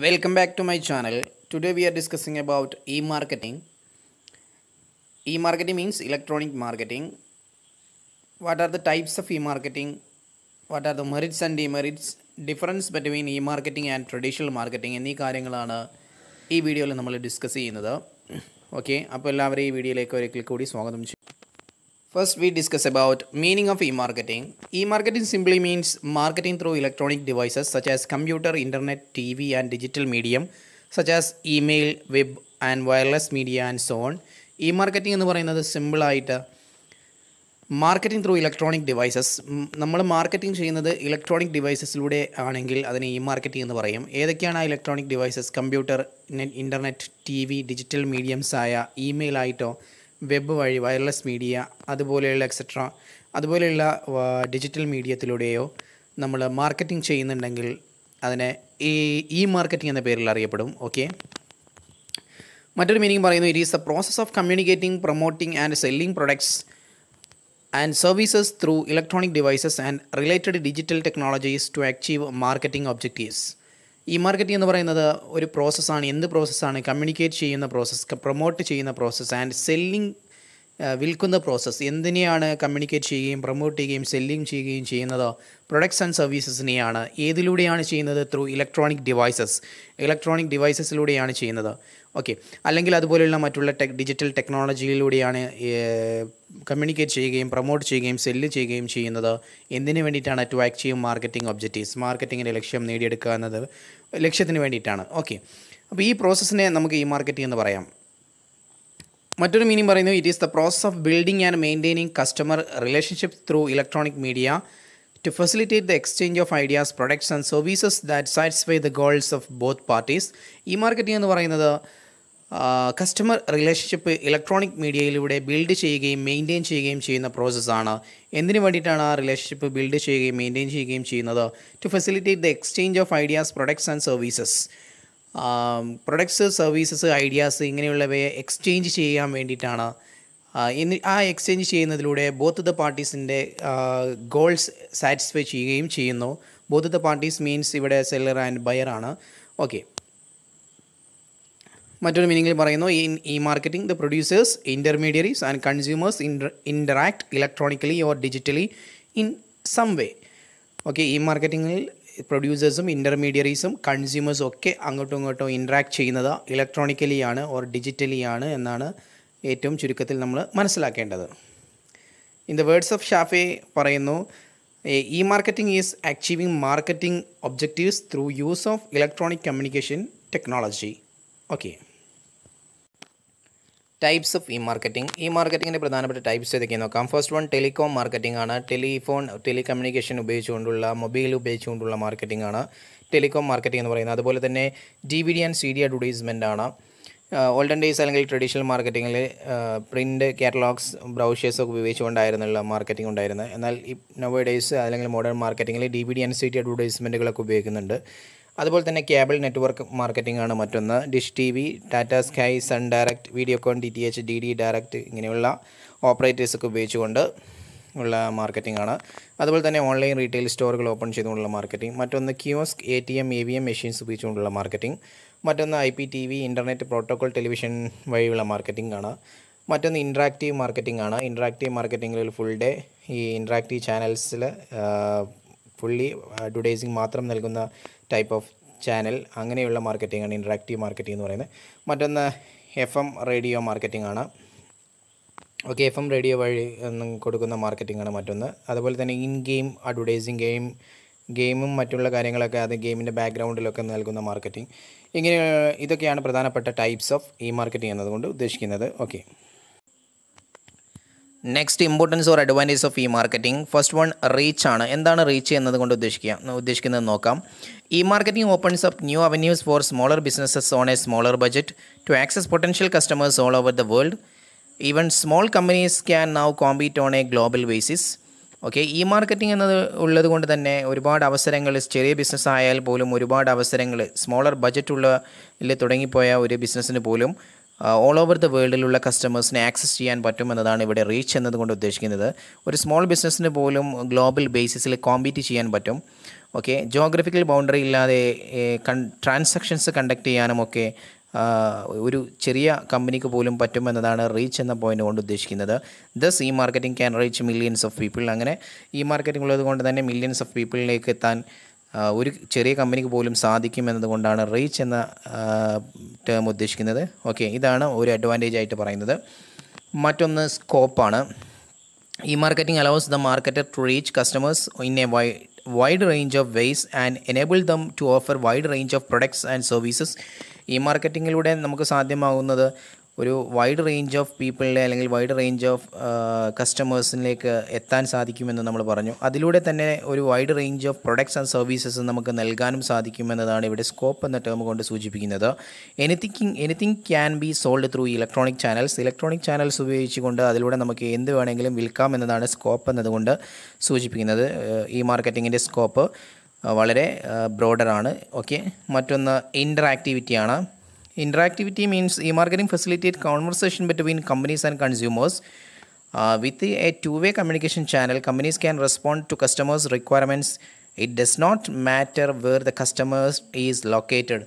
Welcome back to my channel. Today we are discussing about e-marketing. E-marketing means electronic marketing. What are the types of e-marketing? What are the merits and demerits? Difference between e-marketing and traditional marketing എന്നീ കാര്യങ്ങളാണ് ഈ വീഡിയോയിൽ നമ്മൾ discuss ചെയ്യുന്നത് okay അപ്പോൾ എല്ലാവരും ഈ വീഡിയോയിലേക്ക് ഒരു ക്ലിക്ക് കൂടി സ്വാഗതം ചെയ്യും First, we discuss about meaning of e-marketing. E-marketing simply means marketing through electronic devices such as computer, internet, TV and digital medium such as email, web and wireless media and so on e marketing എന്ന് പറയുന്നത് സിമ്പിളായിട്ട് marketing through electronic devices നമ്മൾ marketing ചെയ്യുന്നത് electronic ഡിവൈസസിലൂടെ ആണെങ്കിൽ അതിനെ e marketing എന്ന് പറയും ഏതൊക്കെയാണ് ആ electronic devices computer net internet T V digital മീഡിയംസായ ഇമെയിലായിട്ടോ വെബ് വഴി വയർലെസ് മീഡിയ അതുപോലെയുള്ള എക്സെട്ര അതുപോലെയുള്ള ഡിജിറ്റൽ മീഡിയത്തിലൂടെയോ നമ്മൾ മാർക്കറ്റിംഗ് ചെയ്യുന്നുണ്ടെങ്കിൽ അതിനെ ഈ ഇ മാർക്കറ്റിംഗ് എന്ന പേരിൽ അറിയപ്പെടും ഓക്കെ മറ്റൊരു മീനിങ് പറയുന്നു it is the process of communicating promoting and selling products and services through electronic devices and related digital technologies to achieve marketing objectives e marketing എന്ന് പറയുന്നത് ഒരു പ്രോസസ്സാണ് എന്ത് പ്രോസസ്സാണ് കമ്മ്യൂണിക്കേറ്റ് ചെയ്യുന്ന പ്രോസസ്സ് പ്രൊമോട്ട് ചെയ്യുന്ന പ്രോസസ്സ് ആൻഡ് സെല്ലിംഗ് വിൽക്കുന്ന process എന്തിനെയാണ് കമ്മ്യൂണിക്കേറ്റ് ചെയ്യുകയും പ്രൊമോട്ട് ചെയ്യുകയും സെല്ലിങ് ചെയ്യുകയും ചെയ്യുന്നത് പ്രൊഡക്ട്സ് ആൻഡ് സർവീസസിനെയാണ് ഏതിലൂടെയാണ് ചെയ്യുന്നത് ത്രൂ ഇലക്ട്രോണിക് ഡിവൈസസ് ഇലക്ട്രോണിക് ഡിവൈസസിലൂടെയാണ് ചെയ്യുന്നത് ഓക്കെ അല്ലെങ്കിൽ അതുപോലെയുള്ള മറ്റുള്ള ടെക് ഡിജിറ്റൽ ടെക്നോളജിയിലൂടെയാണ് കമ്മ്യൂണിക്കേറ്റ് ചെയ്യുകയും പ്രൊമോട്ട് ചെയ്യുകയും സെല്ല് ചെയ്യുകയും ചെയ്യുന്നത് എന്തിനു വേണ്ടിയിട്ടാണ് ടു ആക്റ്റീവ് മാർക്കറ്റിംഗ് ഒബ്ജക്റ്റീവ്സ് മാർക്കറ്റിങ്ങിൻ്റെ ലക്ഷ്യം നേടിയെടുക്കുക എന്നത് ലക്ഷ്യത്തിന് വേണ്ടിയിട്ടാണ് ഓക്കെ അപ്പോൾ ഈ പ്രോസസ്സിനെ നമുക്ക് ഈ മാർക്കറ്റിംഗ് എന്ന് പറയാം മറ്റൊരു മീനിങ് പറയുന്നത് it is the process of building and maintaining customer relationship through electronic media to facilitate the exchange of ideas products and services that satisfy the goals of both parties e marketing എന്ന് പറയുന്നത് customer relationship electronic മീഡിയയിലൂടെ build ചെയ്യുകയും maintain ചെയ്യുകയും ചെയ്യുന്ന പ്രോസസ്സാണ് എന്തിനു വേണ്ടിയിട്ടാണ് ആ റിലേഷൻഷിപ്പ് ബിൽഡ് ചെയ്യുകയും മെയിൻറ്റെയിൻ ചെയ്യുകയും ചെയ്യുന്നത് to facilitate the exchange of ideas products and services products services ideas ഇങ്ങനെയുള്ളവയെ എക്സ്ചേഞ്ച് ചെയ്യാൻ വേണ്ടിയിട്ടാണ് ആ എക്സ്ചേഞ്ച് ചെയ്യുന്നതിലൂടെ ബോത്ത് ദ പാർട്ടീസിൻ്റെ ഗോൾസ് സാറ്റിസ്ഫൈ ചെയ്യുകയും ചെയ്യുന്നു ബോത്ത് ദ പാർട്ടീസ് മീൻസ് ഇവിടെ സെല്ലർ ആൻഡ് ബയർ ആണ് ഓക്കെ മറ്റൊരു മീനിങ്ങിൽ പറയുന്നു in e marketing the producers intermediaries and consumers interact electronically or digitally in some way okay e മാർക്കറ്റിങ്ങിൽ പ്രൊഡ്യൂസേഴ്സും ഇൻ്റർമീഡിയറീസും കൺസ്യൂമേഴ്സും ഒക്കെ അങ്ങോട്ടും ഇങ്ങോട്ടും ഇൻട്രാക്ട് ചെയ്യുന്നത് ആണ് ഓർ ഡിജിറ്റലി ആണ് എന്നാണ് ഏറ്റവും ചുരുക്കത്തിൽ നമ്മൾ മനസ്സിലാക്കേണ്ടത് in the words of Chaffey പറയുന്നു e marketing is achieving marketing objectives through use of electronic communication technology okay types of e marketing e മാർക്കറ്റിങ്ങിൻ്റെ പ്രധാനപ്പെട്ട ടൈപ്സ് ഏതൊക്കെയാണ് നോക്കാം ഫസ്റ്റ് വൺ ടെലികോം മാർക്കറ്റിംഗ് ആണ് ടെലിഫോൺ ടെലികമ്മ്യൂണിക്കേഷൻ ഉപയോഗിച്ചുകൊണ്ടുള്ള മൊബൈൽ ഉപയോഗിച്ചുകൊണ്ടുള്ള marketing ആണ് telecom marketing എന്ന് പറയുന്നത് അതുപോലെ തന്നെ D V D and C D advertisement ആണ് ഓൾഡൻ ഡേയ്സ് അല്ലെങ്കിൽ ട്രഡീഷണൽ മാർക്കറ്റിങ്ങിൽ പ്രിൻറ്റ് കാറ്റലോഗ്സ് ബ്രൗഷേഴ്സ് ഒക്കെ ഉപയോഗിച്ചുകൊണ്ടായിരുന്നുള്ള മാർക്കറ്റിംഗ് ഉണ്ടായിരുന്നത് എന്നാൽ ഈ നവ ഡേയ്സ് അല്ലെങ്കിൽ മോഡേൺ മാർക്കറ്റിങ്ങിൽ D V D and C D അഡ്വർട്ടൈസ്മെൻറ്റുകളൊക്കെ ഉപയോഗിക്കുന്നുണ്ട് അതുപോലെ തന്നെ കേബിൾ നെറ്റ്വർക്ക് മാർക്കറ്റിംഗ് ആണ് മറ്റൊന്ന് dish T V Tata Sky Sun Direct Videocon D T H D D direct ഇങ്ങനെയുള്ള ഓപ്പറേറ്റേഴ്സൊക്കെ ഉപയോഗിച്ചുകൊണ്ട് ഉള്ള മാർക്കറ്റിംഗ് ആണ് അതുപോലെ തന്നെ ഓൺലൈൻ റീറ്റെയിൽ സ്റ്റോറുകൾ ഓപ്പൺ ചെയ്തുകൊണ്ടുള്ള മാർക്കറ്റിംഗ് മറ്റൊന്ന് kiosk A T M A V M machines ഉപയോഗിച്ചുകൊണ്ടുള്ള മാർക്കറ്റിംഗ് മറ്റൊന്ന് I P T V internet protocol television വഴിയുള്ള മാർക്കറ്റിംഗ് ആണ് മറ്റൊന്ന് ഇൻട്രാക്റ്റീവ് മാർക്കറ്റിംഗ് ആണ് ഇൻട്രാക്റ്റീവ് ഒരു ഫുൾ ഡേ ഈ ഇൻട്രാക്റ്റീവ് ചാനൽസിൽ ഫുള്ളി അഡ്വർടൈസിങ് മാത്രം നൽകുന്ന ടൈപ്പ് ഓഫ് ചാനൽ അങ്ങനെയുള്ള മാർക്കറ്റിംഗ് ആണ് ഇൻട്രാക്റ്റീവ് മാർക്കറ്റിംഗ് എന്ന് പറയുന്നത് മറ്റൊന്ന് എഫ് എം റേഡിയോ മാർക്കറ്റിംഗ് ആണ് ഓക്കെ എഫ് എം റേഡിയോ വഴി കൊടുക്കുന്ന മാർക്കറ്റിംഗ് ആണ് മറ്റൊന്ന് അതുപോലെ തന്നെ ഇൻ ഗെയിം അഡ്വർടൈസിങ് ഗെയിം ഗെയിമും മറ്റുള്ള കാര്യങ്ങളൊക്കെ അത് ഗെയിമിൻ്റെ ബാക്ക്ഗ്രൗണ്ടിലൊക്കെ നൽകുന്ന മാർക്കറ്റിംഗ് ഇങ്ങനെ ഇതൊക്കെയാണ് പ്രധാനപ്പെട്ട ടൈപ്സ് ഓഫ് ഇ മാർക്കറ്റിംഗ് എന്നതുകൊണ്ട് ഉദ്ദേശിക്കുന്നത് okay next importance or advantage of e marketing first one reach ആണ് എന്താണ് റീച്ച് എന്നത് കൊണ്ട് ഉദ്ദേശിക്കുക ഉദ്ദേശിക്കുന്നത് നോക്കാം e marketing opens up new avenues for smaller businesses on a smaller budget to access potential customers all over the world even small companies can now compete on a global basis okay e marketing എന്നത് ഉള്ളത് കൊണ്ട് തന്നെ ഒരുപാട് അവസരങ്ങൾ ചെറിയ business ആയാൽ പോലും ഒരുപാട് അവസരങ്ങൾ സ്മോളർ ബജറ്റുള്ള തുടങ്ങിപ്പോയ ഒരു ബിസിനസ്സിന് പോലും ഓൾ ഓവർ ദ വേൾഡിലുള്ള കസ്റ്റമേഴ്സിനെ ആക്സസ് ചെയ്യാൻ പറ്റുമെന്നതാണ് ഇവിടെ റീച്ച് എന്നതുകൊണ്ട് ഉദ്ദേശിക്കുന്നത് ഒരു സ്മോൾ ബിസിനസ്സിന് പോലും ഗ്ലോബൽ ബേസിസിൽ കോമ്പീറ്റ് ചെയ്യാൻ പറ്റും ഓക്കെ ജോഗ്രഫിക്കൽ ബൗണ്ടറി ഇല്ലാതെ ട്രാൻസാക്ഷൻസ് കണ്ടക്ട് ചെയ്യാനും ഒക്കെ ഒരു ചെറിയ കമ്പനിക്ക് പോലും പറ്റുമെന്നതാണ് റീച്ച് എന്ന പോയിൻ്റ് കൊണ്ട് ഉദ്ദേശിക്കുന്നത് thus e marketing can reach millions of people അങ്ങനെ ഈ മാർക്കറ്റിംഗ് ഉള്ളത് കൊണ്ട് തന്നെ മില്യൻസ് ഓഫ് പീപ്പിളിലേക്ക് എത്താൻ ഒരു ചെറിയ കമ്പനിക്ക് പോലും സാധിക്കും എന്നതുകൊണ്ടാണ് റീച്ച് എന്ന ടേം ഉദ്ദേശിക്കുന്നത് ഓക്കെ ഇതാണ് ഒരു അഡ്വാൻറ്റേജ് ആയിട്ട് പറയുന്നത് മറ്റൊന്ന് സ്കോപ്പാണ് e marketing allows the marketer to reach customers in a wi wide range of ways and enable them to offer wide range of products and services ഈ മാർക്കറ്റിങ്ങിലൂടെ നമുക്ക് സാധ്യമാകുന്നത് ഒരു വൈഡ് റേഞ്ച് ഓഫ് പീപ്പിളിലെ അല്ലെങ്കിൽ വൈഡ് റേഞ്ച് ഓഫ് കസ്റ്റമേഴ്സിലേക്ക് എത്താൻ സാധിക്കുമെന്ന് നമ്മൾ പറഞ്ഞു അതിലൂടെ തന്നെ ഒരു wide range of products and services നമുക്ക് നൽകാനും സാധിക്കുമെന്നതാണ് ഇവിടെ സ്കോപ്പ് എന്ന ടേം കൊണ്ട് സൂചിപ്പിക്കുന്നത് anything anything can be sold through electronic channels electronic channels ഉപയോഗിച്ചുകൊണ്ട് അതിലൂടെ നമുക്ക് എന്ത് വേണമെങ്കിലും വിൽക്കാം എന്നതാണ് സ്കോപ്പ് എന്നതുകൊണ്ട് സൂചിപ്പിക്കുന്നത് ഈ മാർക്കറ്റിങ്ങിൻ്റെ സ്കോപ്പ് വളരെ ബ്രോഡറാണ് ഓക്കെ മറ്റൊന്ന് ആക്ടിവിറ്റിയാണ് interactivity means e marketing facilitate conversation between companies and consumers with a two way communication channel companies can respond to customers requirements it does not matter where the customers is located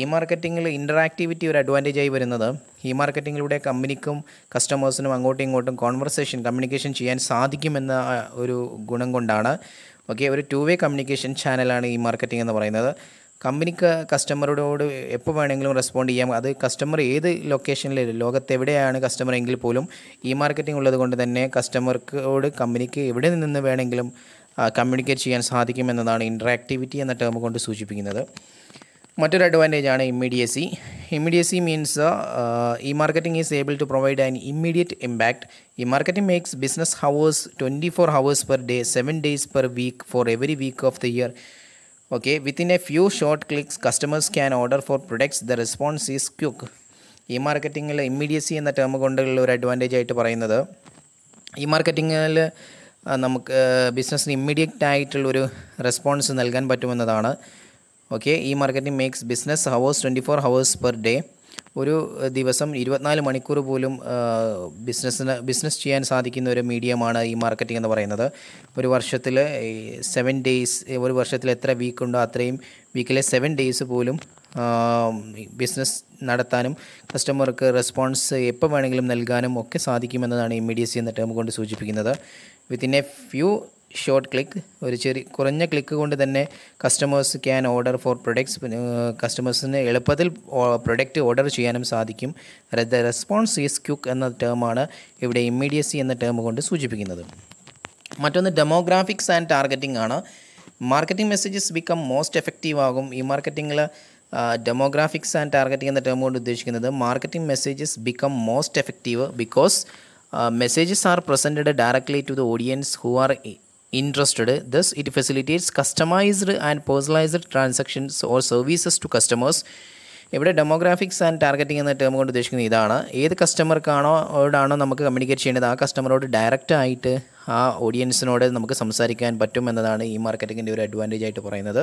e മാർക്കറ്റിങ്ങിൽ interactivity ഒരു ആയി വരുന്നത് E മാർക്കറ്റിങ്ങിലൂടെ കമ്പനിക്കും കസ്റ്റമേഴ്സിനും അങ്ങോട്ടും ഇങ്ങോട്ടും conversation communication ചെയ്യാൻ സാധിക്കുമെന്ന ഒരു ഗുണം കൊണ്ടാണ് ഓക്കെ ഒരു ടു വേ കമ്മ്യൂണിക്കേഷൻ ചാനലാണ് ഇ മാർക്കറ്റിംഗ് എന്ന് പറയുന്നത് കമ്പനിക്ക് കസ്റ്റമറോട് എപ്പോൾ വേണമെങ്കിലും റെസ്പോണ്ട് ചെയ്യാം അത് കസ്റ്റമർ ഏത് ലൊക്കേഷനിൽ ലോകത്ത് എവിടെയാണ് കസ്റ്റമർ എങ്കിൽ പോലും ഇ മാർക്കറ്റിംഗ് ഉള്ളത് കൊണ്ട് തന്നെ കസ്റ്റമർക്കോട് കമ്പനിക്ക് എവിടെ നിന്ന് വേണമെങ്കിലും കമ്മ്യൂണിക്കേറ്റ് ചെയ്യാൻ സാധിക്കുമെന്നതാണ് ഇൻട്രാക്ടിവിറ്റി എന്ന ടേം കൊണ്ട് സൂചിപ്പിക്കുന്നത് മറ്റൊരു അഡ്വാൻറ്റേജ് ആണ് immediacy immediacy means e marketing is able to provide an immediate impact e marketing makes business hours twenty four hours per day seven days per week for every week of the year okay within a few short clicks customers can order for products the response is quick e മാർക്കറ്റിങ്ങിൽ immediacy എന്ന term കൊണ്ടുള്ള ഒരു advantage ആയിട്ട് പറയുന്നത് E മാർക്കറ്റിങ്ങിൽ നമുക്ക് ബിസിനസ്സിന് immediate ആയിട്ടുള്ള ഒരു റെസ്പോൺസ് നൽകാൻ പറ്റുമെന്നതാണ് okay e marketing makes business hours twenty four hours per day ഒരു ദിവസം ഇരുപത്തിനാല് മണിക്കൂർ പോലും ബിസിനസ്സിന് ബിസിനസ് ചെയ്യാൻ സാധിക്കുന്ന ഒരു മീഡിയമാണ് ഈ മാർക്കറ്റിംഗ് എന്ന് പറയുന്നത് ഒരു വർഷത്തിൽ സെവൻ ഡേയ്സ് ഒരു വർഷത്തിൽ എത്ര വീക്ക് ഉണ്ടോ അത്രയും വീക്കിലെ സെവൻ ഡേയ്സ് പോലും ബിസിനസ് നടത്താനും കസ്റ്റമർക്ക് റെസ്പോൺസ് എപ്പോൾ വേണമെങ്കിലും നൽകാനും ഒക്കെ സാധിക്കുമെന്നതാണ് ഈ എന്ന ടേം കൊണ്ട് സൂചിപ്പിക്കുന്നത് within a few short click ഒരു ചെറിയ കുറഞ്ഞ ക്ലിക്ക് കൊണ്ട് തന്നെ customers can order for products കസ്റ്റമേഴ്സിന് എളുപ്പത്തിൽ പ്രൊഡക്റ്റ് ഓർഡർ ചെയ്യാനും സാധിക്കും ദ റെസ്പോൺസ് ഈസ് ക്യുക്ക് എന്ന ടേമാണ് ഇവിടെ ഇമ്മീഡിയസി എന്ന ടേം കൊണ്ട് സൂചിപ്പിക്കുന്നത് മറ്റൊന്ന് ഡെമോഗ്രാഫിക്സ് ആൻഡ് ടാർഗറ്റിംഗ് ആണ് marketing messages become most effective ആകും ഈ മാർക്കറ്റിങ്ങിൽ ഡെമോഗ്രാഫിക്സ് ആൻഡ് ടാർഗറ്റിംഗ് എന്ന ടേം കൊണ്ട് ഉദ്ദേശിക്കുന്നത് marketing messages become most effective because messages are presented directly to the audience who are interested. Thus, it facilitates customized and personalized transactions or services to customers. ഇവിടെ demographics and targeting എന്ന term കൊണ്ട് ഉദ്ദേശിക്കുന്നത് ഇതാണ് ഏത് കസ്റ്റമർക്കാണോ ഓടാണോ നമുക്ക് communicate ചെയ്യേണ്ടത് ആ കസ്റ്റമറോട് direct ആയിട്ട് ആ ഓഡിയൻസിനോട് നമുക്ക് സംസാരിക്കാൻ പറ്റും എന്നതാണ് ഈ മാർക്കറ്റിങ്ങിൻ്റെ ഒരു അഡ്വാൻറ്റേജ് ആയിട്ട് പറയുന്നത്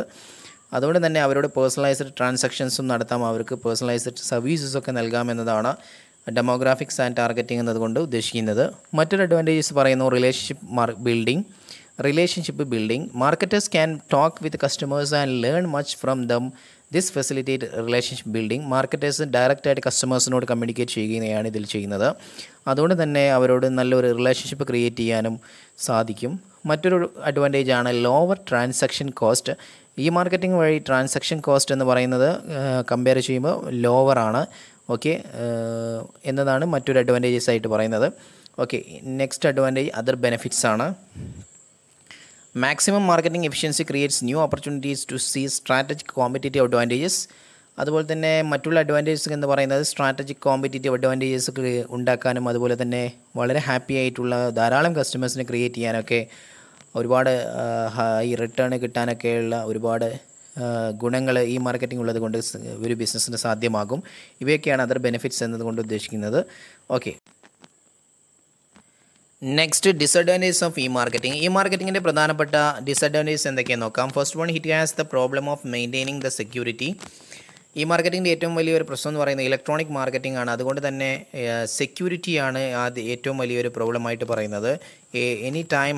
അതുകൊണ്ട് തന്നെ അവരോട് പേഴ്സണലൈസ്ഡ് ട്രാൻസാക്ഷൻസും നടത്താം അവർക്ക് പേഴ്സണലൈസ്ഡ് ഒക്കെ നൽകാമെന്നതാണ് ഡെമോഗ്രാഫിക്സ് ആൻഡ് ടാർഗറ്റിംഗ് എന്നതുകൊണ്ട് ഉദ്ദേശിക്കുന്നത് മറ്റൊരു അഡ്വാൻറ്റേജസ് പറയുന്നു relationship building relationship building marketers can talk with customers and learn much from them this facilitate relationship building marketers ഡയറക്റ്റായിട്ട് കസ്റ്റമേഴ്സിനോട് കമ്മ്യൂണിക്കേറ്റ് ചെയ്യുകയാണ് ഇതിൽ ചെയ്യുന്നത് അതുകൊണ്ട് തന്നെ അവരോട് നല്ലൊരു റിലേഷൻഷിപ്പ് ക്രിയേറ്റ് ചെയ്യാനും സാധിക്കും മറ്റൊരു അഡ്വാൻറ്റേജ് ആണ് lower transaction cost e marketing വഴി ട്രാൻസാക്ഷൻ കോസ്റ്റ് എന്ന് പറയുന്നത് കമ്പയർ ചെയ്യുമ്പോൾ ലോവർ ആണ് ഓക്കെ എന്നതാണ് മറ്റൊരു അഡ്വാൻറ്റേജസ് ആയിട്ട് പറയുന്നത് okay next advantage other benefits ആണ് maximum marketing efficiency creates new opportunities to see strategic competitive advantages അതുപോലെ തന്നെ മറ്റുള്ള അഡ്വാൻറ്റേജസ് എന്ന് പറയുന്നത് സ്ട്രാറ്റജിക് കോമ്പറ്റേറ്റീവ് അഡ്വാൻറ്റേജസ് ഉണ്ടാക്കാനും അതുപോലെ തന്നെ വളരെ ഹാപ്പി ആയിട്ടുള്ള ധാരാളം കസ്റ്റമേഴ്സിനെ ക്രിയേറ്റ് ചെയ്യാനൊക്കെ ഒരുപാട് ഈ റിട്ടേൺ കിട്ടാനൊക്കെയുള്ള ഒരുപാട് ഗുണങ്ങൾ ഈ മാർക്കറ്റിംഗ് ഉള്ളത് കൊണ്ട് ഒരു ബിസിനസ്സിന് സാധ്യമാകും ഇവയൊക്കെയാണ് അതർ ബെനിഫിറ്റ്സ് എന്നതുകൊണ്ട് ഉദ്ദേശിക്കുന്നത് okay next disadvantage of e marketing e മാർക്കറ്റിങ്ങിൻ്റെ പ്രധാനപ്പെട്ട ഡിസഡ്വാൻറ്റേജ് എന്തൊക്കെയാണ് നോക്കാം first one it has the problem of maintaining the security e മാർക്കറ്റിൻ്റെ ഏറ്റവും വലിയൊരു പ്രശ്നം എന്ന് പറയുന്നത് ഇലക്ട്രോണിക് മാർക്കറ്റിംഗ് ആണ് അതുകൊണ്ട് തന്നെ സെക്യൂരിറ്റിയാണ് അത് ഏറ്റവും വലിയൊരു പ്രോബ്ലമായിട്ട് പറയുന്നത് എനി ടൈം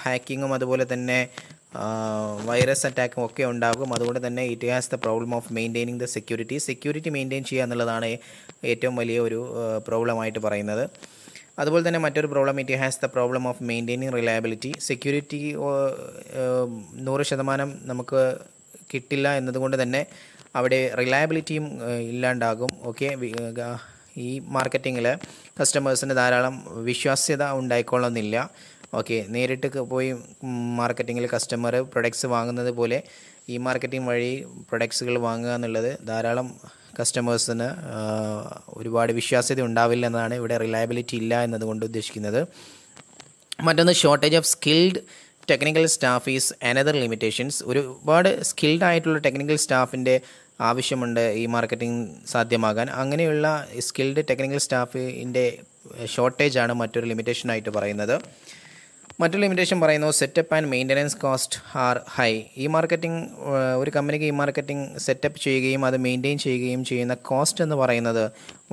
ഹാക്കിങ്ങും അതുപോലെ തന്നെ വൈറസ് അറ്റാക്കും ഒക്കെ ഉണ്ടാകും അതുകൊണ്ട് തന്നെ it has the problem of maintaining the security security maintain ചെയ്യുക എന്നുള്ളതാണ് ഏറ്റവും വലിയ ഒരു പ്രോബ്ലമായിട്ട് പറയുന്നത് അതുപോലെ തന്നെ മറ്റൊരു problem it has the problem of maintaining reliability security നൂറ് ശതമാനം നമുക്ക് കിട്ടില്ല എന്നതുകൊണ്ട് തന്നെ അവിടെ റിലയബിലിറ്റിയും ഇല്ലാണ്ടാകും ഓക്കെ ഈ മാർക്കറ്റിങ്ങിൽ കസ്റ്റമേഴ്സിന് ധാരാളം വിശ്വാസ്യത ഉണ്ടായിക്കൊള്ളുന്നില്ല ഓക്കെ നേരിട്ട് പോയി മാർക്കറ്റിങ്ങിൽ കസ്റ്റമർ പ്രൊഡക്ട്സ് വാങ്ങുന്നത് പോലെ ഈ മാർക്കറ്റിംഗ് വഴി പ്രൊഡക്ട്സുകൾ വാങ്ങുക എന്നുള്ളത് ധാരാളം കസ്റ്റമേഴ്സിന് ഒരുപാട് വിശ്വാസ്യത ഉണ്ടാവില്ല എന്നതാണ് ഇവിടെ റിലയബിലിറ്റി ഇല്ല എന്നതുകൊണ്ട് ഉദ്ദേശിക്കുന്നത് മറ്റൊന്ന് shortage of skilled technical staff is another limitations ഒരുപാട് സ്കിൽഡ് ആയിട്ടുള്ള ടെക്നിക്കൽ സ്റ്റാഫിൻ്റെ ആവശ്യമുണ്ട് ഈ മാർക്കറ്റിംഗ് സാധ്യമാകാൻ അങ്ങനെയുള്ള സ്കിൽഡ് ടെക്നിക്കൽ സ്റ്റാഫിൻ്റെ ഷോർട്ടേജാണ് മറ്റൊരു ലിമിറ്റേഷനായിട്ട് പറയുന്നത് മറ്റൊരു ലിമിറ്റേഷൻ പറയുന്നു setup and maintenance cost are high e marketing ഒരു കമ്പനിക്ക് ഈ മാർക്കറ്റിംഗ് സെറ്റപ്പ് ചെയ്യുകയും അത് മെയിൻറ്റെയിൻ ചെയ്യുകയും ചെയ്യുന്ന കോസ്റ്റ് എന്ന് പറയുന്നത്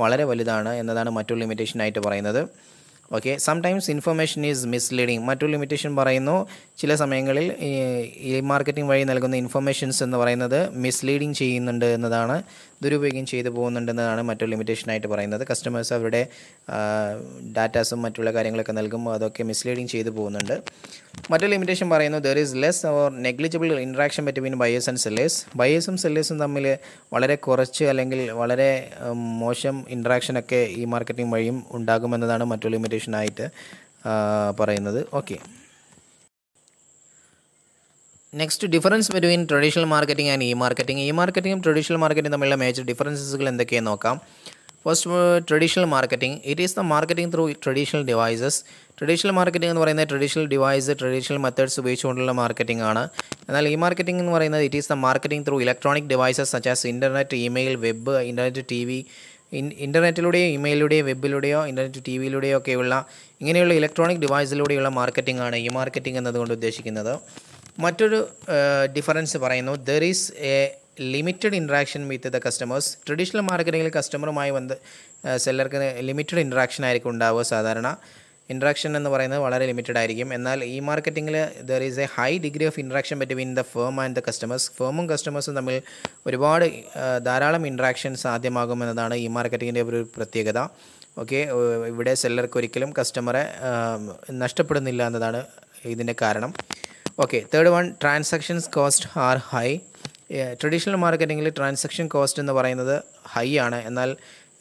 വളരെ വലുതാണ് എന്നതാണ് മറ്റൊരു ലിമിറ്റേഷനായിട്ട് പറയുന്നത് okay sometimes information is misleading മറ്റൊരു ലിമിറ്റേഷൻ പറയുന്നു ചില സമയങ്ങളിൽ ഈ മാർക്കറ്റിംഗ് വഴി നൽകുന്ന ഇൻഫർമേഷൻസ് എന്ന് പറയുന്നത് മിസ്ലീഡിങ് ചെയ്യുന്നുണ്ട് എന്നതാണ് ദുരുപയോഗം ചെയ്തു പോകുന്നുണ്ടെന്നതാണ് മറ്റൊരു ലിമിറ്റേഷനായിട്ട് പറയുന്നത് കസ്റ്റമേഴ്സ് അവരുടെ ഡാറ്റാസും മറ്റുള്ള കാര്യങ്ങളൊക്കെ നൽകുമ്പോൾ അതൊക്കെ മിസ്ലീഡിങ് ചെയ്തു പോകുന്നുണ്ട് മറ്റൊരു ലിമിറ്റേഷൻ പറയുന്നു there is less or negligible interaction between buyers and sellers ബയേഴ്സും സെല്ലേഴ്സും തമ്മിൽ വളരെ കുറച്ച് അല്ലെങ്കിൽ വളരെ മോശം ഇൻട്രാക്ഷനൊക്കെ ഈ മാർക്കറ്റിംഗ് വഴിയും ഉണ്ടാകുമെന്നതാണ് മറ്റൊരു ലിമിറ്റേഷനായിട്ട് പറയുന്നത് okay next difference between traditional marketing and e marketing e മാർക്കറ്റിംഗും ട്രഡീഷണൽ മാർക്കറ്റിംഗ് തമ്മിലുള്ള മേജർ ഡിഫറൻസസുകൾ എന്തൊക്കെയാണ് നോക്കാം first traditional marketing it is the marketing through traditional devices traditional marketing എന്ന് പറയുന്നത് ട്രഡീഷണൽ ഡിവൈസ് ട്രഡീഷണൽ മെത്തേഡ്സ് ഉപയോഗിച്ചുകൊണ്ടുള്ള മാർക്കറ്റിംഗ് ആണ് എന്നാൽ ഇ മാർക്കറ്റിംഗ് എന്ന് പറയുന്നത് it is the marketing through electronic devices such as internet email web internet T V ഇൻ്റർനെറ്റിലൂടെയോ ഇമെയിലൂടെയോ വെബിലൂടെയോ ഇൻ്റർനെറ്റ് ടി വിയിലൂടെയോ ഒക്കെയുള്ള ഇങ്ങനെയുള്ള ഇലക്ട്രോണിക് ഡിവൈസിലൂടെയുള്ള മാർക്കറ്റിംഗ് ആണ് ഇ മാർക്കറ്റിംഗ് എന്നതുകൊണ്ട് ഉദ്ദേശിക്കുന്നത് മറ്റൊരു ഡിഫറൻസ് പറയുന്നു there is a limited interaction with the customers traditional മാർക്കറ്റിങ്ങിൽ കസ്റ്റമറുമായി വന്ന് സെല്ലർക്ക് ലിമിറ്റഡ് ഇൻട്രാക്ഷൻ ആയിരിക്കും ഉണ്ടാവുക സാധാരണ ഇൻട്രാക്ഷൻ എന്ന് പറയുന്നത് വളരെ ലിമിറ്റഡ് ആയിരിക്കും എന്നാൽ ഈ മാർക്കറ്റിങ്ങിൽ there is a high degree of interaction between the firm and the customers ഫേമും കസ്റ്റമേഴ്സും തമ്മിൽ ഒരുപാട് ധാരാളം ഇൻട്രാക്ഷൻ സാധ്യമാകുമെന്നതാണ് ഈ മാർക്കറ്റിങ്ങിൻ്റെ ഒരു പ്രത്യേകത ഓക്കെ ഇവിടെ സെല്ലർക്ക് ഒരിക്കലും കസ്റ്റമറെ നഷ്ടപ്പെടുന്നില്ല എന്നതാണ് ഇതിൻ്റെ കാരണം okay third one transactions cost are high traditional മാർക്കറ്റിങ്ങിൽ ട്രാൻസാക്ഷൻ കോസ്റ്റ് എന്ന് പറയുന്നത് ഹൈ ആണ് എന്നാൽ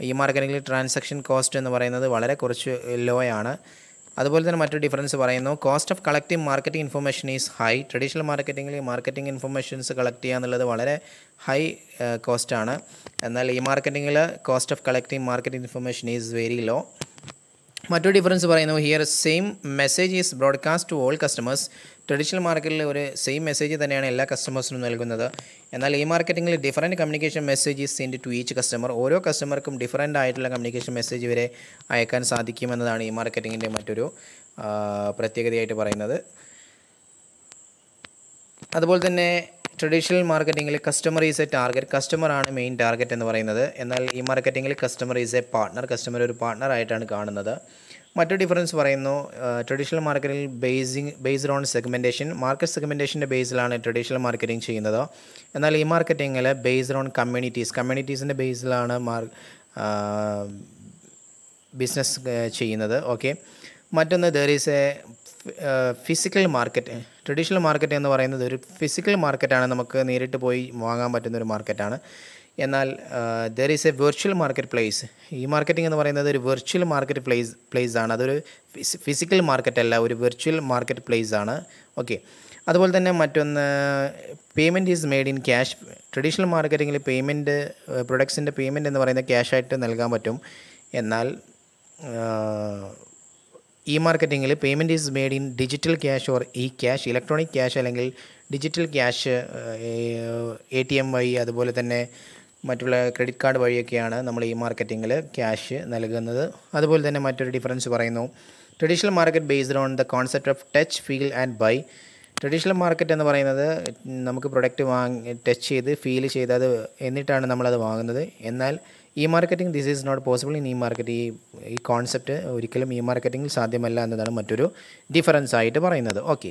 ഈ മാർക്കറ്റിങ്ങിൽ ട്രാൻസാക്ഷൻ കോസ്റ്റ് എന്ന് പറയുന്നത് വളരെ കുറച്ച് ലോ ആണ് അതുപോലെ തന്നെ മറ്റൊരു ഡിഫറൻസ് പറയുന്നു cost of collecting marketing information is high traditional മാർക്കറ്റിങ്ങിൽ മാർക്കറ്റിംഗ് ഇൻഫർമേഷൻസ് കളക്ട് ചെയ്യുക എന്നുള്ളത് വളരെ ഹൈ കോസ്റ്റാണ് uh, എന്നാൽ ഈ മാർക്കറ്റിങ്ങിൽ cost of collecting marketing information is very low മറ്റൊരു ഡിഫറൻസ് പറയുന്നു here same message is broadcast to all customers traditional മാർക്കറ്റിൽ ഒരു സെയിം മെസ്സേജ് തന്നെയാണ് എല്ലാ കസ്റ്റമേഴ്സിനും നൽകുന്നത് എന്നാൽ ഈ മാർക്കറ്റിംഗിൽ different communication messages send to each customer ഓരോ കസ്റ്റമർക്കും ഡിഫറൻ്റ് ആയിട്ടുള്ള കമ്മ്യൂണിക്കേഷൻ മെസ്സേജ് വരെ അയക്കാൻ സാധിക്കുമെന്നതാണ് ഈ മാർക്കറ്റിങ്ങിൻ്റെ മറ്റൊരു പ്രത്യേകതയായിട്ട് പറയുന്നത് അതുപോലെ തന്നെ ട്രഡീഷണൽ മാർക്കറ്റിംഗിൽ കസ്റ്റമർ ഈസ് എ ടാർഗറ്റ് കസ്റ്റമറാണ് മെയിൻ ടാർഗറ്റ് എന്ന് പറയുന്നത് എന്നാൽ ഈ മാർക്കറ്റിംഗിൽ customer is a partner customer ഒരു ആയിട്ടാണ് കാണുന്നത് മറ്റൊരു ഡിഫറൻസ് പറയുന്നു ട്രഡീഷണൽ മാർക്കറ്റിൽ basing based on segmentation market സെഗ്മെൻറ്റേഷൻ്റെ ബേസിലാണ് ട്രഡീഷണൽ മാർക്കറ്റിംഗ് ചെയ്യുന്നത് എന്നാൽ ഈ മാർക്കറ്റിങ്ങിൽ ബേസ്ഡ് ഓൺ കമ്മ്യൂണിറ്റീസ് കമ്മ്യൂണിറ്റീസിൻ്റെ ബേസിലാണ് മാർ ബിസിനസ് ചെയ്യുന്നത് ഓക്കെ മറ്റൊന്ന് there is a physical market traditional market എന്ന് പറയുന്നത് ഒരു ഫിസിക്കൽ മാർക്കറ്റാണ് നമുക്ക് നേരിട്ട് പോയി വാങ്ങാൻ പറ്റുന്ന ഒരു മാർക്കറ്റാണ് എന്നാൽ there is a virtual market place e marketing എന്ന് പറയുന്നത് ഒരു വെർച്വൽ മാർക്കറ്റ് പ്ലേസ് പ്ലേസ് ആണ് അതൊരു ഫിസിക്കൽ മാർക്കറ്റ് അല്ല ഒരു വെർച്വൽ മാർക്കറ്റ് പ്ലേസ് ആണ് ഓക്കെ അതുപോലെ തന്നെ മറ്റൊന്ന് payment is made in cash traditional മാർക്കറ്റിങ്ങിൽ പേയ്മെൻറ്റ് പ്രൊഡക്ട്സിൻ്റെ പേയ്മെൻറ്റ് എന്ന് പറയുന്നത് ക്യാഷായിട്ട് നൽകാൻ പറ്റും എന്നാൽ ഇ മാർക്കറ്റിങ്ങിൽ payment is made in digital cash or e cash electronic cash അല്ലെങ്കിൽ digital cash A T M വഴി അതുപോലെ തന്നെ മറ്റുള്ള ക്രെഡിറ്റ് കാർഡ് വഴിയൊക്കെയാണ് നമ്മൾ ഈ മാർക്കറ്റിങ്ങിൽ ക്യാഷ് നൽകുന്നത് അതുപോലെ തന്നെ മറ്റൊരു ഡിഫറൻസ് പറയുന്നു traditional market based on the concept of touch feel and buy traditional market എന്ന് പറയുന്നത് നമുക്ക് പ്രൊഡക്റ്റ് വാങ്ങി ടച്ച് ചെയ്ത് ഫീൽ ചെയ്ത് അത് എന്നിട്ടാണ് നമ്മളത് വാങ്ങുന്നത് എന്നാൽ e marketing this is not possible in e market ഈ ഈ കോൺസെപ്റ്റ് ഒരിക്കലും ഈ മാർക്കറ്റിംഗിൽ സാധ്യമല്ല എന്നതാണ് മറ്റൊരു ഡിഫറൻസ് ആയിട്ട് പറയുന്നത് okay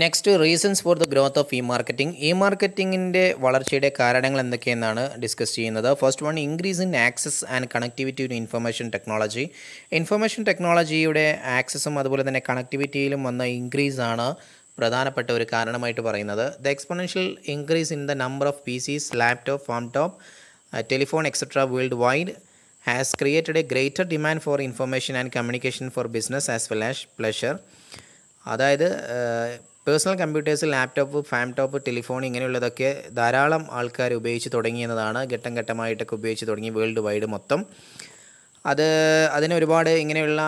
next reasons for the growth of e marketing e മാർക്കറ്റിങ്ങിൻ്റെ വളർച്ചയുടെ കാരണങ്ങൾ എന്തൊക്കെയെന്നാണ് ഡിസ്കസ് ചെയ്യുന്നത് first one increase in access and connectivity to information technology information ടെക്നോളജിയുടെ ആക്സസും അതുപോലെ തന്നെ കണക്ടിവിറ്റിയിലും വന്ന ഇൻക്രീസ് ആണ് പ്രധാനപ്പെട്ട ഒരു കാരണമായിട്ട് പറയുന്നത് the exponential increase in the number of P Cs laptop palmtop telephone etcetera world wide has created a greater demand for information and communication for business as well as pleasure അതായത് uh, personal computers laptop palmtop telephone ഇങ്ങനെയുള്ളതൊക്കെ ധാരാളം ആൾക്കാർ ഉപയോഗിച്ച് തുടങ്ങിയെന്നതാണ് ഘട്ടം ഘട്ടമായിട്ടൊക്കെ ഉപയോഗിച്ച് തുടങ്ങി world wide മൊത്തം അത് അതിന് ഒരുപാട് ഇങ്ങനെയുള്ള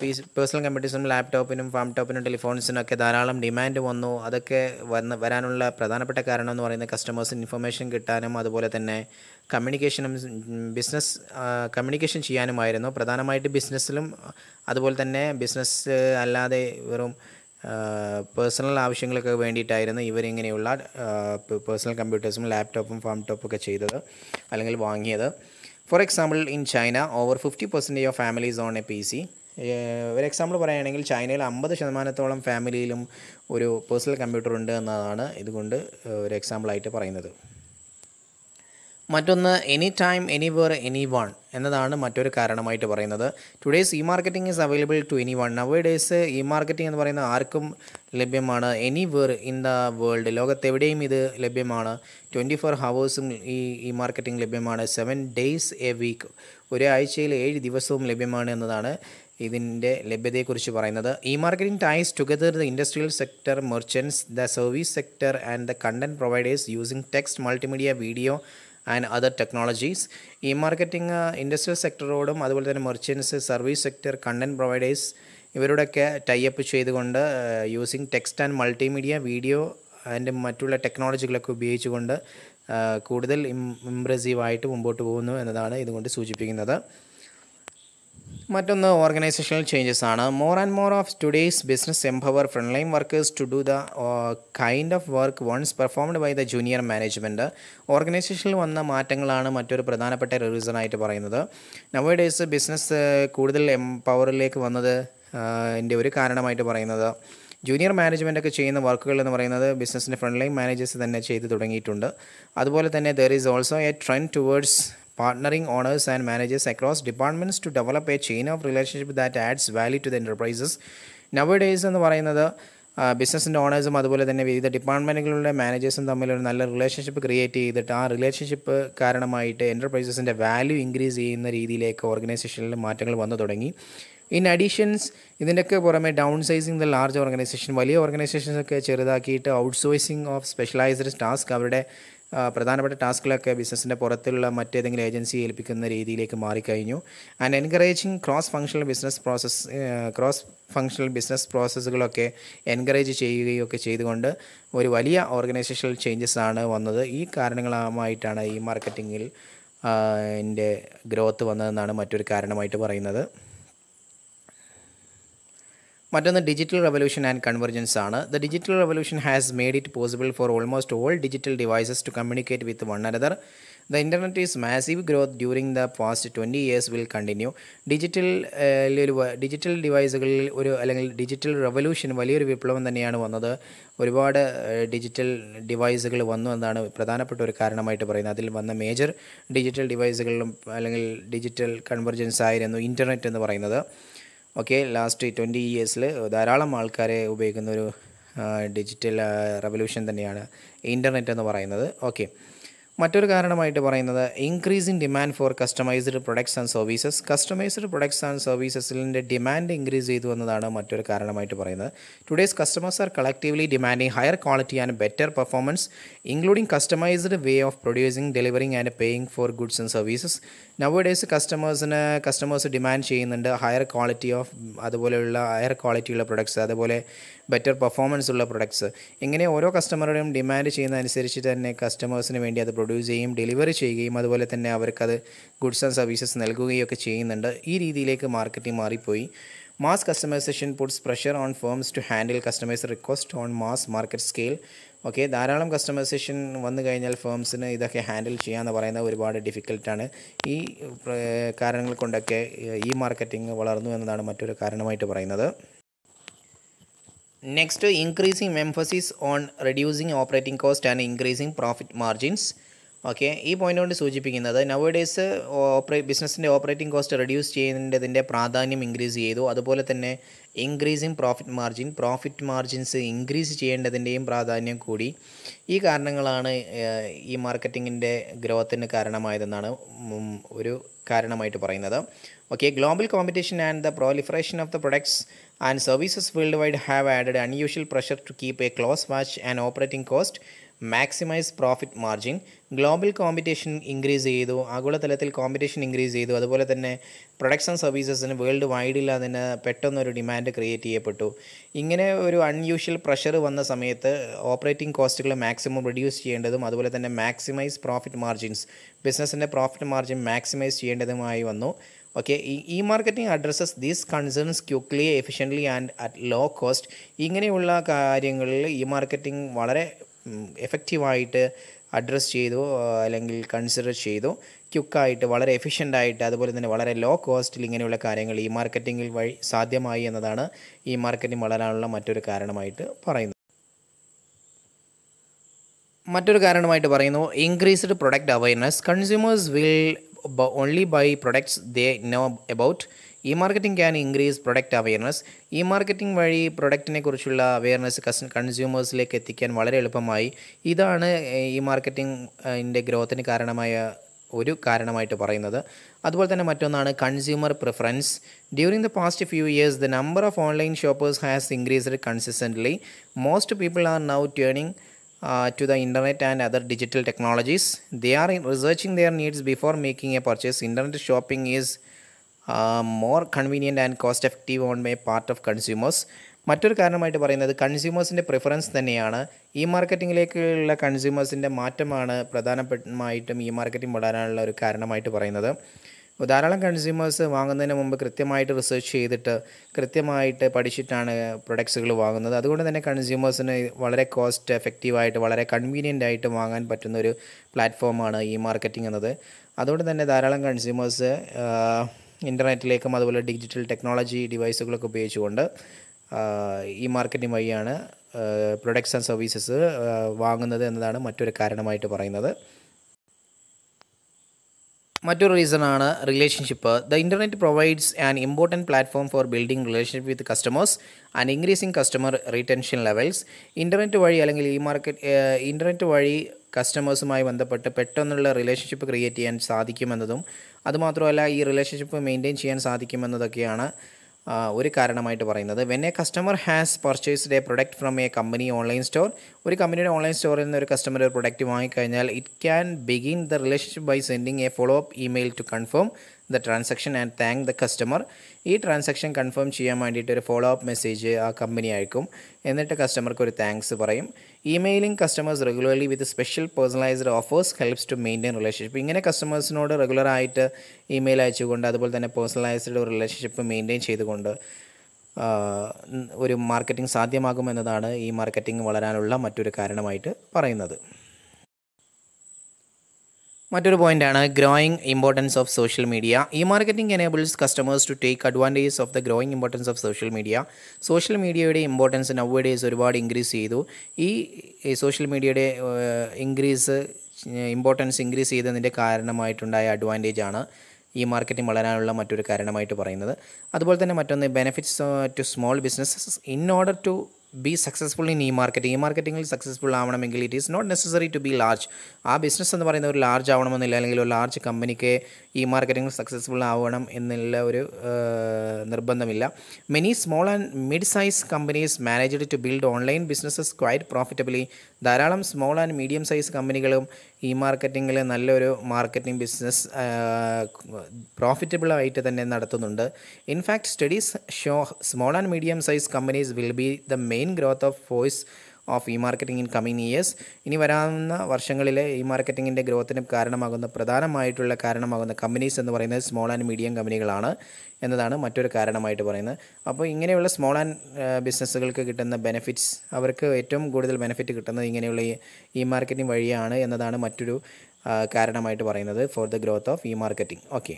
പീസ് പേഴ്സണൽ കമ്പ്യൂട്ടേഴ്സും ലാപ്ടോപ്പിനും ഫാം ടോപ്പിനും ടെലിഫോൺസിനൊക്കെ ധാരാളം ഡിമാൻഡ് വന്നു അതൊക്കെ വന്ന് വരാനുള്ള പ്രധാനപ്പെട്ട കാരണം എന്ന് പറയുന്നത് കസ്റ്റമേഴ്സിന് ഇൻഫർമേഷൻ കിട്ടാനും അതുപോലെ തന്നെ കമ്മ്യൂണിക്കേഷനും ബിസിനസ് കമ്മ്യൂണിക്കേഷൻ ചെയ്യാനുമായിരുന്നു പ്രധാനമായിട്ട് ബിസിനസ്സിലും അതുപോലെ തന്നെ ബിസിനസ് അല്ലാതെ വെറും പേഴ്സണൽ ആവശ്യങ്ങൾക്ക് വേണ്ടിയിട്ടായിരുന്നു ഇവരിങ്ങനെയുള്ള പേഴ്സണൽ കമ്പ്യൂട്ടേഴ്സും ലാപ്ടോപ്പും ഫാം ടോപ്പൊക്കെ ചെയ്തത് അല്ലെങ്കിൽ വാങ്ങിയത് for example in China over fifty percentage of families own a P C ഒരു എക്സാമ്പിൾ പറയുകയാണെങ്കിൽ ചൈനയിൽ അമ്പത് ശതമാനത്തോളം ഫാമിലിയിലും ഒരു പേഴ്സണൽ കമ്പ്യൂട്ടർ ഉണ്ട് എന്നതാണ് ഇതുകൊണ്ട് ഒരു എക്സാമ്പിളായിട്ട് പറയുന്നത് മറ്റൊന്ന് any time anywhere anyone എന്നതാണ് മറ്റൊരു കാരണമായിട്ട് പറയുന്നത് today's e marketing is available to anyone nowadays e marketing എന്ന് പറയുന്നത് ആർക്കും ലഭ്യമാണ് anywhere in the world ലോകത്തെവിടെയും ഇത് ലഭ്യമാണ് ട്വൻറ്റി ഫോർ ഹവേഴ്സും ഈ ഇ മാർക്കറ്റിംഗ് ലഭ്യമാണ് സെവൻ ഡേയ്സ് എ വീക്ക് ഒരാഴ്ചയിൽ ഏഴ് ദിവസവും ലഭ്യമാണ് എന്നതാണ് ഇതിൻ്റെ ലഭ്യതയെക്കുറിച്ച് പറയുന്നത് e marketing ties together the industrial sector merchants the service sector and the content providers using text multimedia video and other technologies e marketing industrial സെക്ടറോടും അതുപോലെ തന്നെ merchants service sector content providers ഇവരോടൊക്കെ ടൈപ്പ് ചെയ്തുകൊണ്ട് using text and multimedia video and മറ്റുള്ള ടെക്നോളജികളൊക്കെ ഉപയോഗിച്ചുകൊണ്ട് uh, കൂടുതൽ ഇം ഇംപ്രസീവായിട്ട് മുമ്പോട്ട് പോകുന്നു എന്നതാണ് ഇതുകൊണ്ട് സൂചിപ്പിക്കുന്നത് മറ്റൊന്ന് ഓർഗനൈസേഷണൽ ചേഞ്ചസ് ആണ് more and more of today's business empower front line workers to do the kind of work once performed by the junior management ഓർഗനൈസേഷനിൽ വന്ന മാറ്റങ്ങളാണ് മറ്റൊരു പ്രധാനപ്പെട്ട ആയിട്ട് പറയുന്നത് നവ ഡേയ്സ് ബിസിനസ് കൂടുതൽ എംപവറിലേക്ക് വന്നത് എൻ്റെ uh, ഒരു കാരണമായിട്ട് പറയുന്നത് ജൂനിയർ മാനേജ്മെൻ്റ് ഒക്കെ ചെയ്യുന്ന വർക്കുകൾ എന്ന് പറയുന്നത് ബിസിനസ്സിൻ്റെ ഫ്രണ്ട് ലൈൻ മാനേജേഴ്സ് തന്നെ ചെയ്തു തുടങ്ങിയിട്ടുണ്ട് അതുപോലെ തന്നെ there is also a trend towards partnering owners and managers across departments to develop a chain of relationship that adds value to the enterprises. Nowadays എന്ന് പറയുന്നത് ബിസിനസ്സിൻ്റെ ഓണേഴ്സും അതുപോലെ തന്നെ വിവിധ ഡിപ്പാർട്ട്മെൻറ്റുകളുടെ മാനേജേഴ്സും തമ്മിൽ ഒരു നല്ല റിലേഷൻഷിപ്പ് ക്രിയേറ്റ് ചെയ്തിട്ട് ആ റിലേഷൻഷിപ്പ് കാരണമായിട്ട് എൻ്റർപ്രൈസസിൻ്റെ വാല്യൂ ഇൻക്രീസ് ചെയ്യുന്ന രീതിയിലേക്ക് ഓർഗനൈസേഷനിൽ മാറ്റങ്ങൾ വന്നു തുടങ്ങി ഇൻ അഡീഷൻസ് ഇതിൻ്റെയൊക്കെ പുറമെ downsizing the large organisation വലിയ ഓർഗനൈസേഷൻസൊക്കെ ചെറുതാക്കിയിട്ട് ഔട്ട്സോഴ്സിങ് ഓഫ് സ്പെഷ്യലൈസ്ഡ് ടാസ്ക് അവരുടെ പ്രധാനപ്പെട്ട ടാസ്കുകളൊക്കെ ബിസിനസ്സിൻ്റെ പുറത്തുള്ള മറ്റേതെങ്കിലും ഏജൻസി ഏൽപ്പിക്കുന്ന രീതിയിലേക്ക് മാറിക്കഴിഞ്ഞു and encouraging cross functional business process cross functional business പ്രോസസ്സുകളൊക്കെ എൻകറേജ് ചെയ്യുകയും ഒക്കെ ചെയ്തുകൊണ്ട് ഒരു വലിയ ഓർഗനൈസേഷണൽ ചേഞ്ചസ് ആണ് വന്നത് ഈ കാരണങ്ങളുമായിട്ടാണ് ഈ മാർക്കറ്റിങ്ങിൽ എൻ്റെ ഗ്രോത്ത് വന്നതെന്നാണ് മറ്റൊരു കാരണമായിട്ട് പറയുന്നത് മറ്റൊന്ന് ഡിജിറ്റൽ റെവല്യൂഷൻ ആൻഡ് കൺവെർജൻസ് ആണ് the digital revolution has made it possible for almost all digital devices to communicate with one another the internet is massive growth during the past twenty years will continue digital digital ഡിവൈസുകളിൽ ഒരു അല്ലെങ്കിൽ digital revolution വലിയൊരു വിപ്ലവം തന്നെയാണ് വന്നത് ഒരുപാട് digital ഡിവൈസുകൾ വന്നു എന്നാണ് പ്രധാനപ്പെട്ട ഒരു കാരണമായിട്ട് പറയുന്നത് അതിൽ വന്ന മേജർ ഡിജിറ്റൽ ഡിവൈസുകളിലും അല്ലെങ്കിൽ ഡിജിറ്റൽ കൺവെർജൻസ് ആയിരുന്നു ഇൻ്റർനെറ്റ് എന്ന് പറയുന്നത് ഓക്കെ ലാസ്റ്റ് ട്വൻറ്റി ഇയേഴ്സിൽ ധാരാളം ആൾക്കാരെ ഉപയോഗിക്കുന്ന ഒരു ഡിജിറ്റൽ റവല്യൂഷൻ തന്നെയാണ് ഇൻ്റർനെറ്റ് എന്ന് പറയുന്നത് ഓക്കെ മറ്റൊരു കാരണമായിട്ട് പറയുന്നത് increase in demand for customised products and services customised products and സർവീസസിൻ്റെ ഡിമാൻഡ് ഇൻക്രീസ് ചെയ്തു എന്നതാണ് മറ്റൊരു കാരണമായിട്ട് പറയുന്നത് today's customers are collectively demanding higher quality and better performance including customised way of producing delivering and paying for goods and services nowadays കസ്റ്റമേഴ്സിന് customers demand ചെയ്യുന്നുണ്ട് higher quality of അതുപോലെയുള്ള higher ക്വാളിറ്റിയുള്ള products അതുപോലെ ബെറ്റർ പെർഫോമൻസ് ഉള്ള products ഇങ്ങനെ ഓരോ കസ്റ്റമറുടെയും demand ചെയ്യുന്നതനുസരിച്ച് തന്നെ കസ്റ്റമേഴ്സിന് വേണ്ടി അത് പ്രൊഡ്യൂസ് ചെയ്യും ഡെലിവറി ചെയ്യുകയും അതുപോലെ തന്നെ അവർക്കത് ഗുഡ്സ് ആൻഡ് സർവീസസ് നൽകുകയൊക്കെ ചെയ്യുന്നുണ്ട് ഈ രീതിയിലേക്ക് മാർക്കറ്റിംഗ് മാറിപ്പോയി mass customisation puts pressure on firms to handle customise request on mass market scale okay ധാരാളം കസ്റ്റമൈസേഷൻ വന്നു കഴിഞ്ഞാൽ ഫേംസിന് ഇതൊക്കെ ഹാൻഡിൽ ചെയ്യാമെന്ന് പറയുന്നത് ഒരുപാട് ഡിഫിക്കൽട്ടാണ് ഈ കാരണങ്ങൾ കൊണ്ടൊക്കെ ഈ മാർക്കറ്റിംഗ് വളർന്നു എന്നതാണ് മറ്റൊരു കാരണമായിട്ട് പറയുന്നത് next increasing emphasis on reducing operating cost and increasing profit margins okay ഈ പോയിൻ്റ് കൊണ്ട് സൂചിപ്പിക്കുന്നത് നവഡേയ്സ് ഓപ്പറേ ബിസിനസ്സിൻ്റെ ഓപ്പറേറ്റിംഗ് കോസ്റ്റ് റെഡ്യൂസ് ചെയ്യുന്നതിൻ്റെ പ്രാധാന്യം ഇൻക്രീസ് ചെയ്തു അതുപോലെ തന്നെ increasing profit margin profit margins increase ചെയ്യേണ്ടതിൻ്റെയും പ്രാധാന്യം കൂടി ഈ കാരണങ്ങളാണ് ഈ മാർക്കറ്റിങ്ങിൻ്റെ ഗ്രോത്തിന് കാരണമായതെന്നാണ് ഒരു കാരണമായിട്ട് പറയുന്നത് okay global competition and the proliferation of the products and services world wide have added unusual pressure to keep a close watch and operating cost maximise profit margin global competition increase ചെയ്തു ആഗോളതലത്തിൽ competition increase ചെയ്തു അതുപോലെ തന്നെ production സർവീസസിന് world വൈഡിൽ അതിന് പെട്ടെന്നൊരു demand create ചെയ്യപ്പെട്ടു ഇങ്ങനെ ഒരു അൺയൂഷ്വൽ പ്രഷർ വന്ന സമയത്ത് ഓപ്പറേറ്റിംഗ് കോസ്റ്റുകൾ മാക്സിമം റിഡ്യൂസ് ചെയ്യേണ്ടതും അതുപോലെ തന്നെ മാക്സിമൈസ് പ്രോഫിറ്റ് മാർജിൻസ് ബിസിനസ്സിൻ്റെ പ്രോഫിറ്റ് മാർജിൻ മാക്സിമൈസ് ചെയ്യേണ്ടതുമായി വന്നു ഓക്കെ ഈ e marketing addresses these concerns quickly efficiently and at low cost ഇങ്ങനെയുള്ള കാര്യങ്ങളിൽ ഈ മാർക്കറ്റിംഗ് വളരെ എഫക്റ്റീവായിട്ട് അഡ്രസ്സ് ചെയ്തു അല്ലെങ്കിൽ കൺസിഡർ ചെയ്തു ക്യുക്കായിട്ട് വളരെ എഫിഷ്യൻ്റായിട്ട് അതുപോലെ തന്നെ വളരെ ലോ കോസ്റ്റിൽ ഇങ്ങനെയുള്ള കാര്യങ്ങൾ ഈ മാർക്കറ്റിംഗിൽ വഴി സാധ്യമായി എന്നതാണ് ഈ മാർക്കറ്റിംഗ് വളരാനുള്ള മറ്റൊരു കാരണമായിട്ട് പറയുന്നത് മറ്റൊരു കാരണമായിട്ട് പറയുന്നു increased product awareness consumers will only buy products they know about e marketing can increase product awareness e marketing വഴി പ്രൊഡക്റ്റിനെ കുറിച്ചുള്ള അവയർനെസ് കസ് കൺസ്യൂമേഴ്സിലേക്ക് എത്തിക്കാൻ വളരെ എളുപ്പമായി ഇതാണ് ഇ മാർക്കറ്റിംഗിൻ്റെ ഗ്രോത്തിന് കാരണമായ ഒരു കാരണമായിട്ട് പറയുന്നത് അതുപോലെ തന്നെ മറ്റൊന്നാണ് consumer preference during the past few years the number of online shoppers has increased consistently most people are now turning to the internet and other digital technologies they are researching their needs before making a purchase internet shopping is more convenient and cost effective on may part of consumers മറ്റൊരു കാരണമായിട്ട് പറയുന്നത് കൺസ്യൂമേഴ്സിൻ്റെ preference തന്നെയാണ് ഈ മാർക്കറ്റിങ്ങിലേക്കുള്ള കൺസ്യൂമേഴ്സിൻ്റെ മാറ്റമാണ് പ്രധാനപ്പെട്ടമായിട്ടും ഈ marketing വളരാനുള്ള ഒരു കാരണമായിട്ട് പറയുന്നത് ധാരാളം കൺസ്യൂമേഴ്സ് വാങ്ങുന്നതിന് മുമ്പ് കൃത്യമായിട്ട് റിസർച്ച് ചെയ്തിട്ട് കൃത്യമായിട്ട് പഠിച്ചിട്ടാണ് പ്രൊഡക്ട്സുകൾ വാങ്ങുന്നത് അതുകൊണ്ട് തന്നെ കൺസ്യൂമേഴ്സിന് വളരെ കോസ്റ്റ് എഫക്റ്റീവായിട്ട് വളരെ കൺവീനിയൻ്റ് ആയിട്ട് വാങ്ങാൻ പറ്റുന്ന ഒരു പ്ലാറ്റ്ഫോമാണ് ഈ മാർക്കറ്റിംഗ് എന്നത് അതുകൊണ്ട് തന്നെ ധാരാളം കൺസ്യൂമേഴ്സ് ഇൻ്റർനെറ്റിലേക്കും അതുപോലെ ഡിജിറ്റൽ ടെക്നോളജി ഡിവൈസുകളൊക്കെ ഉപയോഗിച്ചുകൊണ്ട് ഈ മാർക്കറ്റിംഗ് വഴിയാണ് പ്രൊഡക്ട്സ് ആൻഡ് സർവീസസ് വാങ്ങുന്നത് എന്നതാണ് മറ്റൊരു കാരണമായിട്ട് പറയുന്നത് മറ്റൊരു റീസണാണ് relationship the internet provides an important platform for building relationship with customers and increasing customer retention levels internet വഴി അല്ലെങ്കിൽ ഈ മാർക്കറ്റ് ഇൻ്റർനെറ്റ് വഴി കസ്റ്റമേഴ്സുമായി ബന്ധപ്പെട്ട് പെട്ടെന്നുള്ള റിലേഷൻഷിപ്പ് ക്രിയേറ്റ് ചെയ്യാൻ സാധിക്കുമെന്നതും അതുമാത്രമല്ല ഈ റിലേഷൻഷിപ്പ് മെയിൻറ്റെയിൻ ചെയ്യാൻ സാധിക്കുമെന്നതൊക്കെയാണ് ഒരു കാരണമായിട്ട് പറയുന്നത് when a customer has purchased a product from a company online store ഒരു കമ്പനിയുടെ ഓൺലൈൻ സ്റ്റോറിൽ നിന്ന് ഒരു കസ്റ്റമർ ഒരു പ്രൊഡക്റ്റ് വാങ്ങിക്കഴിഞ്ഞാൽ it can begin the relationship by sending a follow up email to confirm the transaction and thank the customer ഈ transaction confirm ചെയ്യാൻ വേണ്ടിയിട്ട് ഒരു ഫോളോ അപ്പ് മെസ്സേജ് ആ കമ്പനി അയക്കും എന്നിട്ട് കസ്റ്റമർക്ക് ഒരു താങ്ക്സ് പറയും emailing customers regularly with special personalised offers helps to maintain relationship ഇങ്ങനെ കസ്റ്റമേഴ്സിനോട് റെഗുലറായിട്ട് ഇമെയിൽ അയച്ചുകൊണ്ട് അതുപോലെ തന്നെ പേഴ്സണലൈസ്ഡ് റിലേഷൻഷിപ്പ് മെയിൻറ്റെയിൻ ചെയ്തുകൊണ്ട് ഒരു മാർക്കറ്റിംഗ് സാധ്യമാകുമെന്നതാണ് ഈ മാർക്കറ്റിംഗ് വളരാനുള്ള മറ്റൊരു കാരണമായിട്ട് പറയുന്നത് മറ്റൊരു പോയിൻ്റാണ് growing importance of social media e marketing enables customers to take advantage of the growing importance of social media social മീഡിയയുടെ ഇമ്പോർട്ടൻസ് നവ് ഡേയ്സ് ഒരുപാട് ഇൻക്രീസ് ചെയ്തു ഈ സോഷ്യൽ മീഡിയയുടെ ഇൻക്രീസ് ഇമ്പോർട്ടൻസ് ഇൻക്രീസ് ചെയ്തതിൻ്റെ കാരണമായിട്ടുണ്ടായ അഡ്വാൻറ്റേജ് ആണ് ഈ മാർക്കറ്റിംഗ് വളരാനുള്ള മറ്റൊരു കാരണമായിട്ട് പറയുന്നത് അതുപോലെ തന്നെ മറ്റൊന്ന് benefits to small businesses in order to be successful in e market e മാർക്കറ്റിംഗിൽ സക്സസ്ഫുൾ ആവണമെങ്കിൽ it is not necessary to be large ആ ബിസിനസ് എന്ന് പറയുന്ന ഒരു ലാർജ് ആവണമെന്നില്ല അല്ലെങ്കിൽ ഒരു ലാർജ് കമ്പനിക്ക് ഇ മാർക്കറ്റിംഗിൽ സക്സസ്ഫുൾ ആവണം എന്നുള്ള ഒരു നിർബന്ധമില്ല many small and mid size companies managed to build online businesses quite profitably ധാരാളം സ്മോൾ ആൻഡ് മീഡിയം സൈസ് കമ്പനികളും ഇ മാർക്കറ്റിങ്ങിൽ നല്ലൊരു മാർക്കറ്റിംഗ് ബിസിനസ് പ്രോഫിറ്റബിളായിട്ട് തന്നെ നടത്തുന്നുണ്ട് in fact studies show small and medium size companies will be the main main growth of force of e marketing in coming years ഇനി വരാവുന്ന വർഷങ്ങളിലെ ഇ മാർക്കറ്റിങ്ങിൻ്റെ ഗ്രോത്തിന് കാരണമാകുന്ന പ്രധാനമായിട്ടുള്ള കാരണമാകുന്ന കമ്പനീസ് എന്ന് പറയുന്നത് സ്മോൾ ആൻഡ് മീഡിയം കമ്പനികളാണ് എന്നതാണ് മറ്റൊരു കാരണമായിട്ട് പറയുന്നത് അപ്പോൾ ഇങ്ങനെയുള്ള സ്മോൾ ആൻഡ് ബിസിനസ്സുകൾക്ക് കിട്ടുന്ന ബെനിഫിറ്റ്സ് അവർക്ക് ഏറ്റവും കൂടുതൽ ബെനിഫിറ്റ് കിട്ടുന്നത് ഇങ്ങനെയുള്ള ഇ മാർക്കറ്റിംഗ് വഴിയാണ് എന്നതാണ് മറ്റൊരു കാരണമായിട്ട് പറയുന്നത് for the growth of e marketing okay